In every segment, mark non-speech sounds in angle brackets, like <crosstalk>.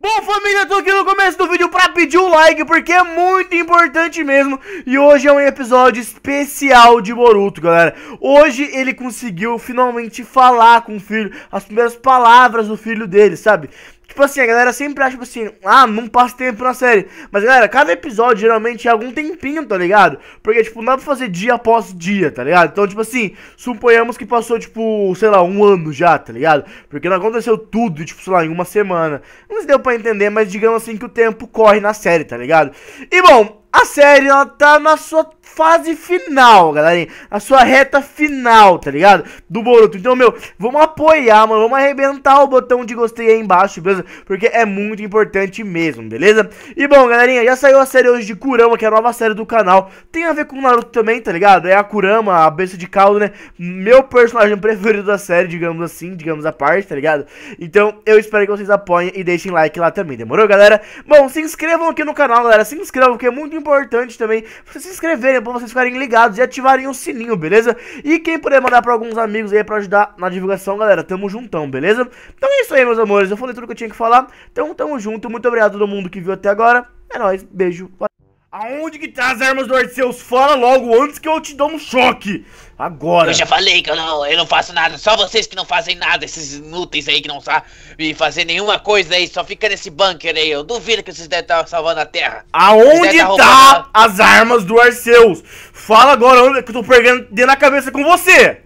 Bom família, eu tô aqui no começo do vídeo pra pedir um like, porque é muito importante mesmo E hoje é um episódio especial de Boruto, galera Hoje ele conseguiu finalmente falar com o filho, as primeiras palavras do filho dele, sabe? Tipo assim, a galera sempre acha, tipo assim, ah, não passa tempo na série. Mas, galera, cada episódio geralmente é algum tempinho, tá ligado? Porque, tipo, não dá pra fazer dia após dia, tá ligado? Então, tipo assim, suponhamos que passou, tipo, sei lá, um ano já, tá ligado? Porque não aconteceu tudo, tipo, sei lá, em uma semana. Não se deu pra entender, mas digamos assim que o tempo corre na série, tá ligado? E, bom, a série ela tá na sua fase final, galerinha. A sua reta final, tá ligado? Do Boruto. Então, meu, vamos apoiar, mano. Vamos arrebentar o botão de gostei aí embaixo, beleza? Porque é muito importante mesmo, beleza? E bom, galerinha, já saiu a série hoje de Kurama, que é a nova série do canal. Tem a ver com o Naruto também, tá ligado? É a Kurama, a besta de caldo, né? Meu personagem <laughs> preferido da série, digamos assim, digamos a parte, tá ligado? Então, eu espero que vocês apoiem e deixem like lá também, demorou, galera? Bom, se inscrevam aqui no canal, galera. Se inscrevam, porque é muito importante também vocês se inscreverem, pra é vocês ficarem ligados e ativarem o sininho, beleza? E quem puder mandar pra alguns amigos aí pra ajudar na divulgação, galera, tamo juntão, beleza? Então é isso aí, meus amores, eu falei tudo que eu tinha que falar, então tamo junto, muito obrigado a todo mundo que viu até agora, é nóis, beijo, valeu. Aonde que tá as armas do Arceus? Fala logo, antes que eu te dou um choque. Agora. Eu já falei que eu não, eu não faço nada. Só vocês que não fazem nada, esses inúteis aí que não sabem fazer nenhuma coisa aí. Só fica nesse bunker aí. Eu duvido que vocês devem estar salvando a Terra. Aonde tá, as armas do Arceus? Fala agora, onde que eu tô perdendo dentro da cabeça com você.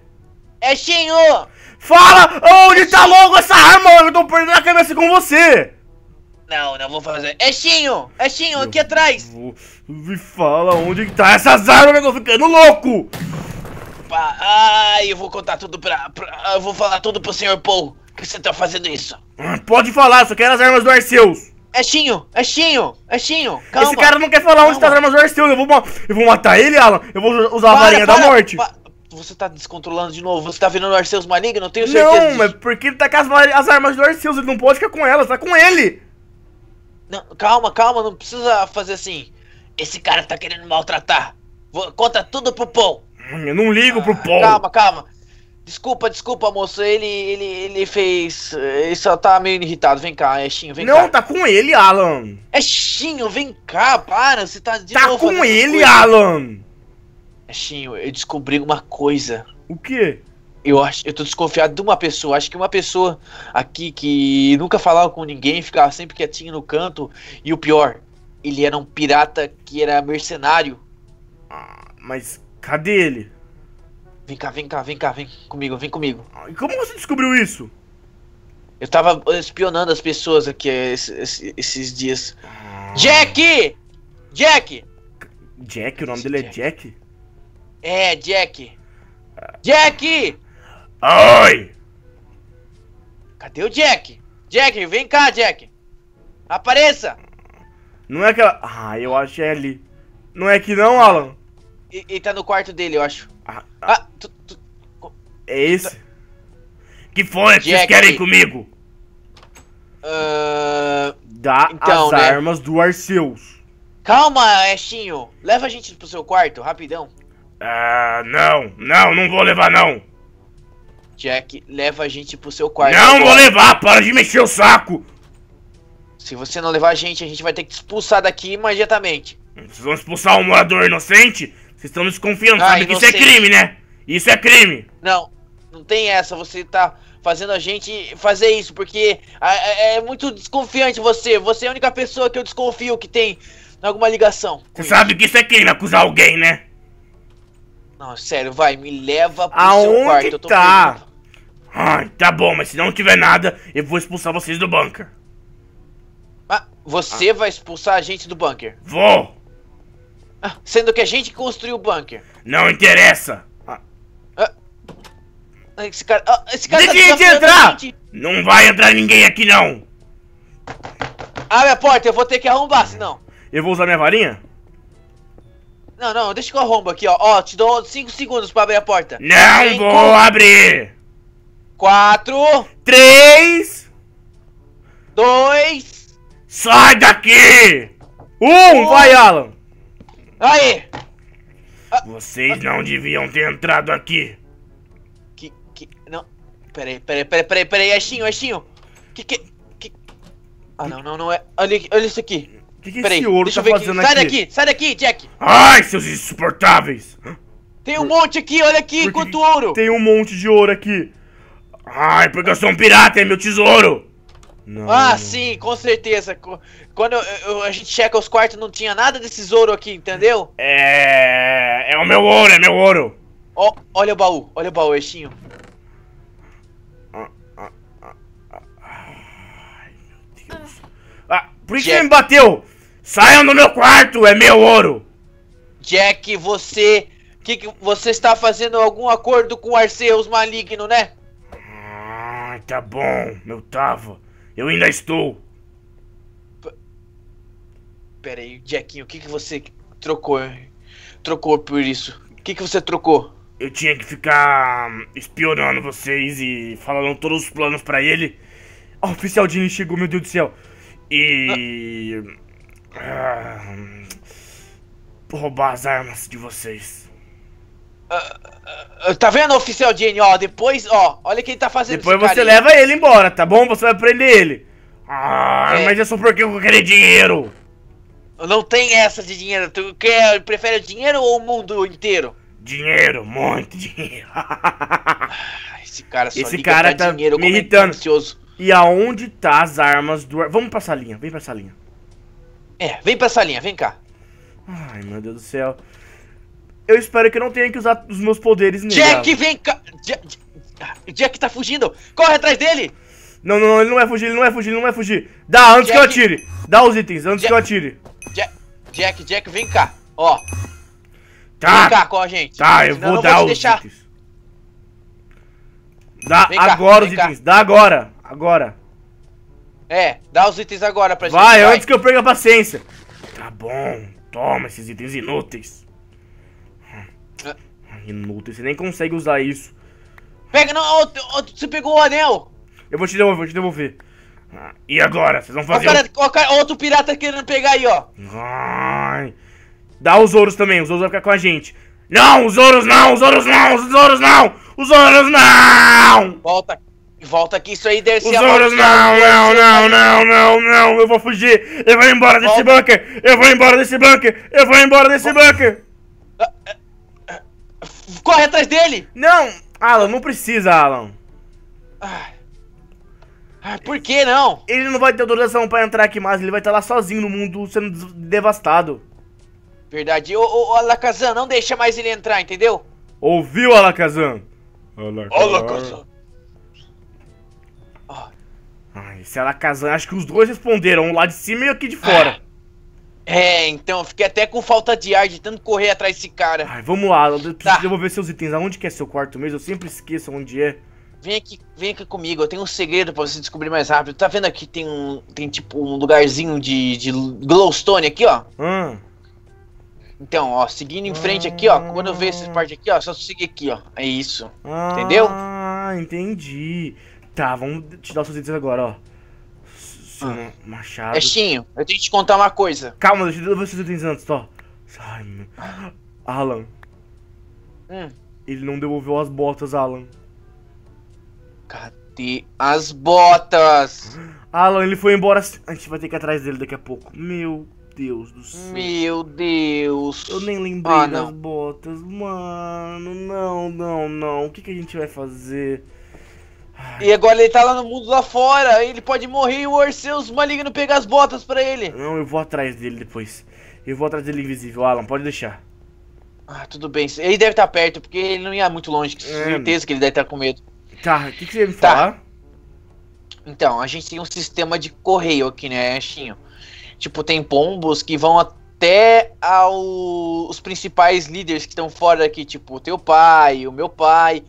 É Shinho. Fala, onde é tá logo essa arma? Eu tô perdendo a cabeça com você. Não, não vou fazer. É Eixinho, é aqui atrás! Vou... Me fala onde que tá essas armas, eu tô ficando louco! ai, eu vou contar tudo pra, pra, Eu vou falar tudo pro senhor Paul que você tá fazendo isso. Ah, pode falar, só quero as armas do Arceus. Echinho, é Echinho, é é calma. Esse cara não quer falar onde calma. tá as armas do Arceus. Eu vou, eu vou matar ele, Alan. Eu vou usar para, a varinha para, da morte. Você tá descontrolando de novo. Você tá virando o Arceus maligno? Eu tenho certeza. Não, mas é porque ele tá com as, as armas do Arceus. Ele não pode ficar com elas, tá com ele. Não, calma, calma, não precisa fazer assim. Esse cara tá querendo maltratar. Vou, conta tudo pro Paul. Eu não ligo ah, pro Paul. Calma, calma. Desculpa, desculpa, moço. Ele, ele, ele fez. Ele só tá meio irritado. Vem cá, Exinho, vem não, cá. Não, tá com ele, Alan. Exinho, vem cá, para. Você tá de Tá com ele, Alan. Exinho, eu descobri uma coisa. O quê? eu acho, eu tô desconfiado de uma pessoa. Acho que uma pessoa aqui que nunca falava com ninguém, ficava sempre quietinho no canto. E o pior, ele era um pirata que era mercenário. Ah, mas cadê ele? Vem cá, vem cá, vem cá, vem comigo, vem comigo. Ah, e como você descobriu isso? Eu tava espionando as pessoas aqui esses, eh, esses dias. Ah. Jack! Jack! Jack? O nome Esse dele é Jack. é Jack? É, Jack. Jack! Oi! Cadê o Jack? Jack, vem cá, Jack! Apareça! Não é aquela. Ah, eu acho que é ali. Não é que não, Alan? Ele tá no quarto dele, eu acho. Ah, ah, ah tu, tu... É esse? Tu... Que foi que vocês querem comigo? Uh... Dá então, as né? armas do Arceus. Calma, Estinho. Leva a gente pro seu quarto, rapidão. Ah, não, não, não vou levar não. Jack, leva a gente pro seu quarto. Não agora. vou levar, para de mexer o saco! Se você não levar a gente, a gente vai ter que te expulsar daqui imediatamente. Vocês vão expulsar um morador inocente? Vocês estão desconfiando, ah, sabe que isso é crime, né? Isso é crime! Não, não tem essa, você tá fazendo a gente fazer isso, porque é, é muito desconfiante você. Você é a única pessoa que eu desconfio que tem alguma ligação. Você isso. sabe que isso é crime, acusar alguém, né? Não, sério, vai, me leva pro Aonde seu quarto. Eu tô tá? Ai, tá bom, mas se não tiver nada, eu vou expulsar vocês do bunker. Ah, você ah. vai expulsar a gente do bunker? Vou! Ah, sendo que a gente construiu o bunker. Não interessa! Ah. ah. ah esse cara. Ah, esse cara Deixa tá gente entrar! Gente. Não vai entrar ninguém aqui não! Abre a porta, eu vou ter que arrombar, senão. Eu vou usar minha varinha? Não, não, deixa que eu arrombo aqui, ó. Ó, te dou 5 segundos pra abrir a porta. Não cinco, vou abrir! 4 3 2 Sai daqui! Um, um, vai, Alan! Aí! Ah. Vocês não deviam ter entrado aqui. Que. que. Não. Peraí, peraí, peraí, peraí, peraí, Eixinho, Eixinho! Que que. que... Ah, não, não, não é. Olha, olha isso aqui. O que, que Peraí, esse ouro tá fazendo aqui? Sai daqui, sai daqui, Jack! Ai, seus insuportáveis! Tem um monte aqui, olha aqui, Por quanto ouro! Tem um monte de ouro aqui. Ai, porque eu sou um pirata, é meu tesouro! Não. Ah, sim, com certeza. Quando eu, eu, a gente checa os quartos, não tinha nada desse ouro aqui, entendeu? É. É o meu ouro, é meu ouro. Oh, olha o baú, olha o baú, é Eixinho. Ah, ah, ah, ai, meu Deus. Ah, por que Jack. me bateu? Saiam do meu quarto, é meu ouro! Jack, você. Que, que você está fazendo algum acordo com Arceus maligno, né? Ah, tá bom, meu tava. Eu ainda estou. P Pera aí, Jackinho, o que, que você trocou? Trocou por isso? O que, que você trocou? Eu tinha que ficar hum, espionando vocês e falando todos os planos para ele. O oficial Jimmy chegou, meu Deus do céu. E. Ah. Hum, ah, roubar as armas de vocês. Uh, uh, tá vendo, oficial Jenny? Ó, depois, ó, olha quem tá fazendo Depois você carinho. leva ele embora, tá bom? Você vai prender ele. Ah, é. mas é só porque eu queria dinheiro. Não tem essa de dinheiro. Tu quer, prefere dinheiro ou o mundo inteiro? Dinheiro, muito dinheiro. Esse cara só Esse cara tá dinheiro, me é irritando. É ansioso. E aonde tá as armas do... Vamos pra salinha, vem pra salinha. É, vem pra essa linha, vem cá. Ai, meu Deus do céu. Eu espero que eu não tenha que usar os meus poderes nele. Jack, vem cá! Jack, Jack tá fugindo! Corre atrás dele! Não, não, não, ele não vai fugir, ele não vai fugir, ele não vai fugir. Dá, antes Jack... que eu atire. Dá os itens, antes Jack... que eu atire. Jack, Jack, Jack, vem cá. Ó. Tá. Vem cá com a gente. Tá, eu vou dar vou os deixar. itens. Dá vem agora cá, os cá. itens, dá agora. Agora. É, dá os itens agora pra vai, gente. Vai, antes que eu perca a paciência. Tá bom, toma esses itens inúteis. Ah. Ah, inúteis, você nem consegue usar isso. Pega, não, você pegou o anel. Eu vou te devolver, vou te devolver. Ah, e agora? Vocês vão fazer. Ó, cara, outro pirata querendo pegar aí, ó. Ai. Dá os ouros também, os ouros vão ficar com a gente. Não, os ouros não, os ouros não, os ouros não, os ouros não! Volta. Volta aqui, isso aí deve ser a não, não, não, não, não, não, eu vou fugir. Eu vou embora Volta. desse bunker. Eu vou embora desse bunker. Eu vou embora desse Volta. bunker. Ah, ah, ah, corre atrás dele. Não, Alan, não precisa, Alan. por que não? Ele não vai ter autorização pra entrar aqui mais, ele vai estar lá sozinho no mundo sendo devastado. Verdade. Ô, ô, ô Alakazam, não deixa mais ele entrar, entendeu? Ouviu, Alakazam? Alakazam. Alakazam. Ai, se ela casar, acho que os dois responderam, um lá de cima e aqui de fora. Ah. É, então, fiquei até com falta de ar de tanto correr atrás desse cara. Ai, vamos lá, eu preciso tá. devolver seus itens. Aonde que é seu quarto mesmo? Eu sempre esqueço onde é. Vem aqui, vem aqui comigo, eu tenho um segredo para você descobrir mais rápido. Tá vendo aqui tem um. Tem tipo um lugarzinho de, de glowstone aqui, ó. Hum. Então, ó, seguindo em frente aqui, ó. Quando eu ver essa ah. parte aqui, ó, é só seguir aqui, ó. É isso. Ah, Entendeu? Ah, entendi. Tá, vamos te dar os seus itens agora, ó. Seu ah. machado. Peixinho, eu tenho que te contar uma coisa. Calma, deixa eu ver os seus itens antes, ó. Ai, meu. Alan. Hum. Ele não devolveu as botas, Alan. Cadê as botas? Alan, ele foi embora. A gente vai ter que ir atrás dele daqui a pouco. Meu Deus do céu. Meu Deus. Eu nem lembrei ah, das botas. Mano, não, não, não. O que, que a gente vai fazer? E agora ele tá lá no mundo lá fora, ele pode morrer e o Orseus maligno pegar as botas pra ele. Não, eu vou atrás dele depois. Eu vou atrás dele invisível, Alan, pode deixar. Ah, tudo bem. Ele deve estar tá perto, porque ele não ia muito longe, com é. certeza que ele deve estar tá com medo. Tá, o que, que, você ia me tá. falar? Então, a gente tem um sistema de correio aqui, né, Chinho? Tipo, tem pombos que vão até aos principais líderes que estão fora aqui. tipo, o teu pai, o meu pai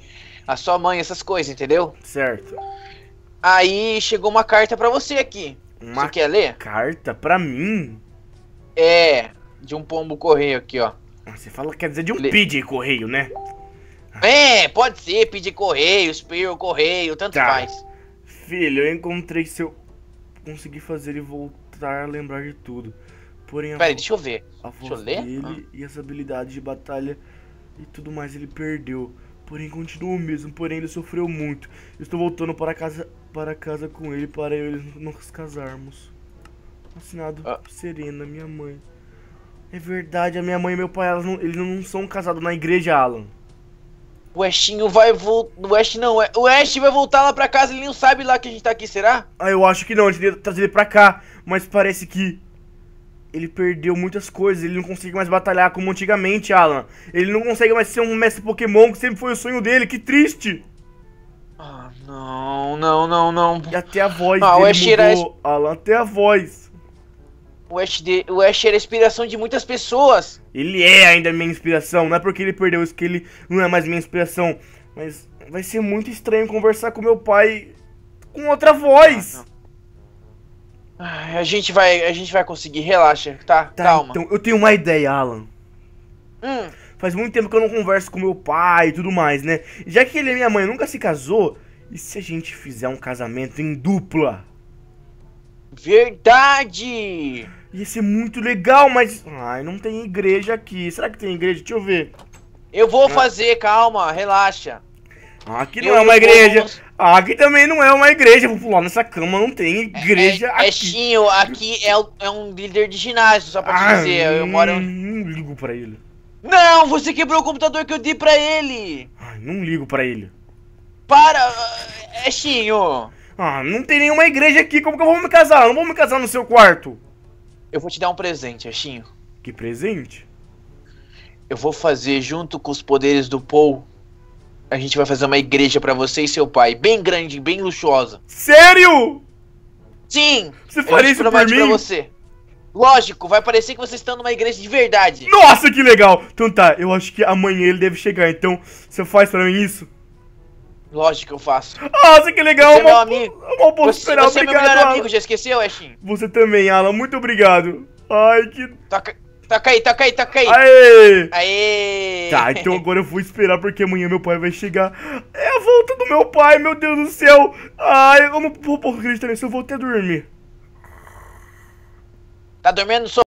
a sua mãe, essas coisas, entendeu? Certo. Aí chegou uma carta para você aqui. Uma você quer ler? Carta para mim? É, de um pombo correio aqui, ó. Ah, você fala quer dizer de um Le... correio, né? É, pode ser, pedir correio, espirro, correio, tanto tá. faz. Filho, eu encontrei seu consegui fazer ele voltar a lembrar de tudo. Porém, a Peraí, deixa eu ver. A voz deixa eu ler? dele ah. e as habilidades de batalha e tudo mais ele perdeu. Porém, continuo mesmo, porém ele sofreu muito. Estou voltando para casa, para casa com ele para eu e nos casarmos. Assinado ah. Serena, minha mãe. É verdade, a minha mãe e meu pai, não, eles não são casados na igreja, Alan. O Westinho vai voltar. O West não, o West vai voltar lá pra casa, ele não sabe lá que a gente tá aqui, será? Ah, eu acho que não, a gente ia trazer ele pra cá, mas parece que ele perdeu muitas coisas, ele não consegue mais batalhar como antigamente, Alan. Ele não consegue mais ser um mestre Pokémon que sempre foi o sonho dele, que triste! Ah, não, não, não, não. E até a voz ah, dele o mudou, era... Alan, até a voz. O Ash, de... o Ash era a inspiração de muitas pessoas. Ele é ainda minha inspiração, não é porque ele perdeu isso que ele não é mais minha inspiração. Mas vai ser muito estranho conversar com meu pai com outra voz. Ah, a gente vai, a gente vai conseguir, relaxa, tá? tá Calma. Então, eu tenho uma ideia, Alan. Hum. Faz muito tempo que eu não converso com meu pai e tudo mais, né? Já que ele e é minha mãe nunca se casou, e se a gente fizer um casamento em dupla? Verdade! Ia ser muito legal, mas. Ai, não tem igreja aqui. Será que tem igreja? Deixa eu ver. Eu vou ah. fazer, calma, relaxa. Ah, aqui não eu é uma igreja. Vou... Aqui também não é uma igreja pular nessa cama não tem igreja é, é, aqui. É Chinho, aqui é, é, um líder de ginásio, só pra te ah, dizer, eu moro... Não ligo pra ele. Não, você quebrou o computador que eu dei pra ele! Ai, não ligo pra ele. Para, é ah, Chinho. Ah, não tem nenhuma igreja aqui, como que eu vou me casar? Eu não vou me casar no seu quarto. Eu vou te dar um presente, Achinho. Que presente? Eu vou fazer junto com os poderes do Paul a gente vai fazer uma igreja para você e seu pai, bem grande, bem luxuosa. Sério? Sim! Você faria isso por mim? Pra você. Lógico, vai parecer que vocês estão numa igreja de verdade. Nossa, que legal! Então tá, eu acho que amanhã ele deve chegar, então você faz pra mim isso? Lógico que eu faço. Nossa, que legal! Você é meu amigo. Uma, uma você, esperar, você é meu melhor amigo, já esqueceu, Ashin? Você também, Alan, muito obrigado. Ai, que... Toca... Toca aí, toca aí, toca aí. Aê! Aê! Tá, então agora eu vou esperar porque amanhã meu pai vai chegar. É a volta do meu pai, meu Deus do céu! Ai, eu não vou acreditar nisso, eu vou até dormir. Tá dormindo, só.